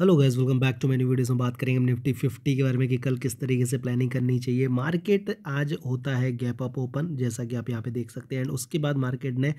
hello guys welcome back to many videos में बात करेंगे हम निफ्टी फिफ्टी के बारे में कि कल किस तरीके से प्लानिंग करनी चाहिए मार्केट आज होता है गैप अप ओपन जैसा कि आप यहां पे देख सकते हैं एंड उसके बाद मार्केट ने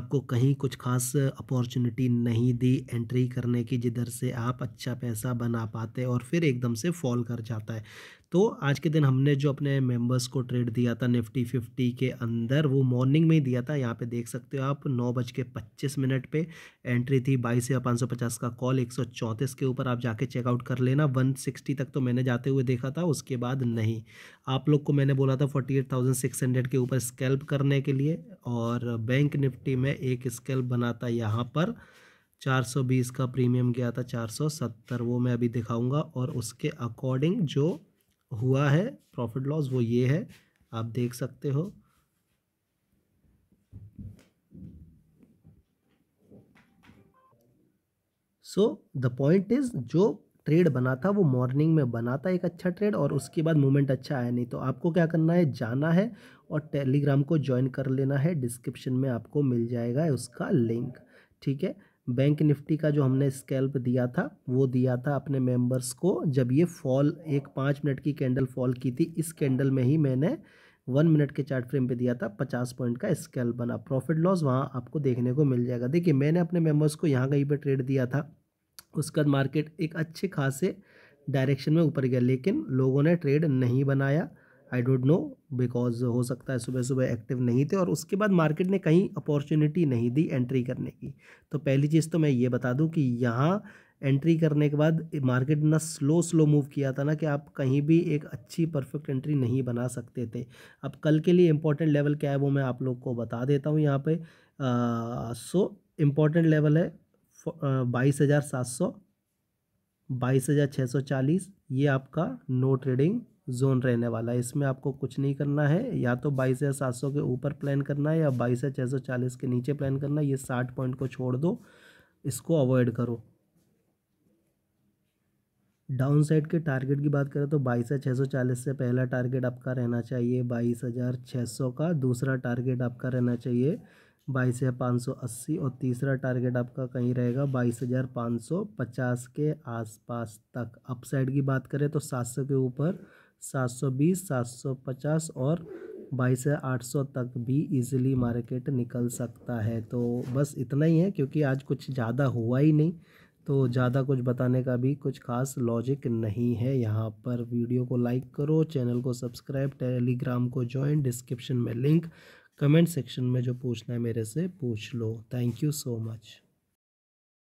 आपको कहीं कुछ खास अपॉर्चुनिटी नहीं दी एंट्री करने की जिधर से आप अच्छा पैसा बना पाते और फिर एकदम से फॉल कर जाता है तो आज के दिन हमने जो अपने मेंबर्स को ट्रेड दिया था निफ्टी फिफ्टी के अंदर वो मॉर्निंग में ही दिया था यहाँ पे देख सकते हो आप नौ बज के पच्चीस मिनट पे एंट्री थी बाईस या पाँच सौ पचास का कॉल एक सौ चौंतीस के ऊपर आप जाके चेकआउट कर लेना वन सिक्सटी तक तो मैंने जाते हुए देखा था उसके बाद नहीं आप लोग को मैंने बोला था forty eight thousand six hundred के ऊपर स्कैल्प करने के लिए और बैंक निफ्टी में एक स्कैल्प बना था यहाँ पर 420 का प्रीमियम गया था 470 वो मैं अभी दिखाऊंगा और उसके अकॉर्डिंग जो हुआ है प्रॉफिट लॉस वो ये है आप देख सकते हो सो द पॉइंट इज जो ट्रेड बना था वो मॉर्निंग में बना था एक अच्छा ट्रेड और उसके बाद मूवमेंट अच्छा आया नहीं तो आपको क्या करना है जाना है और टेलीग्राम को ज्वाइन कर लेना है डिस्क्रिप्शन में आपको मिल जाएगा उसका लिंक ठीक है बैंक निफ्टी का जो हमने स्कैल्प दिया था वो दिया था अपने मेंबर्स को जब ये फॉल एक पाँच मिनट की कैंडल फॉल की थी इस कैंडल में ही मैंने वन मिनट के चार्ट फ्रेम पे दिया था पचास पॉइंट का स्केल बना प्रॉफिट लॉस वहाँ आपको देखने को मिल जाएगा देखिए मैंने अपने मेंबर्स को यहाँ कहीं पर ट्रेड दिया था उसके बाद मार्केट एक अच्छे खासे डायरेक्शन में ऊपर गया लेकिन लोगों ने ट्रेड नहीं बनाया आई डोंट नो बिकॉज हो सकता है सुबह सुबह एक्टिव नहीं थे और उसके बाद मार्केट ने कहीं अपॉर्चुनिटी नहीं दी एंट्री करने की तो पहली चीज़ तो मैं ये बता दूं कि यहाँ एंट्री करने के बाद मार्केट ना स्लो स्लो मूव किया था ना कि आप कहीं भी एक अच्छी परफेक्ट एंट्री नहीं बना सकते थे अब कल के लिए इंपॉर्टेंट लेवल क्या है वो मैं आप लोग को बता देता हूँ यहाँ पे सो इम्पॉर्टेंट लेवल है बाईस हज़ार सात सौ बाईस हज़ार छः सौ चालीस ये आपका नो ट्रेडिंग जोन रहने वाला है इसमें आपको कुछ नहीं करना है या तो बाईस हज़ार सात सौ के ऊपर प्लान करना है या बाईस हज़ार छः सौ चालीस के नीचे प्लान करना है ये साठ पॉइंट को छोड़ दो इसको अवॉइड करो डाउन साइड के टारगेट की बात करें तो बाईस हज़ार छः सौ चालीस से पहला टारगेट आपका रहना चाहिए बाईस हज़ार छः सौ का दूसरा टारगेट आपका रहना चाहिए बाईस हज़ार पाँच सौ अस्सी और तीसरा टारगेट आपका कहीं रहेगा बाईस हज़ार पाँच सौ पचास के आसपास तक अपसाइड की बात करें तो सात सौ के ऊपर 720, 750 और बाईस से सौ तक भी इजीली मार्केट निकल सकता है तो बस इतना ही है क्योंकि आज कुछ ज़्यादा हुआ ही नहीं तो ज़्यादा कुछ बताने का भी कुछ खास लॉजिक नहीं है यहाँ पर वीडियो को लाइक करो चैनल को सब्सक्राइब टेलीग्राम को ज्वाइन डिस्क्रिप्शन में लिंक कमेंट सेक्शन में जो पूछना है मेरे से पूछ लो थैंक यू सो मच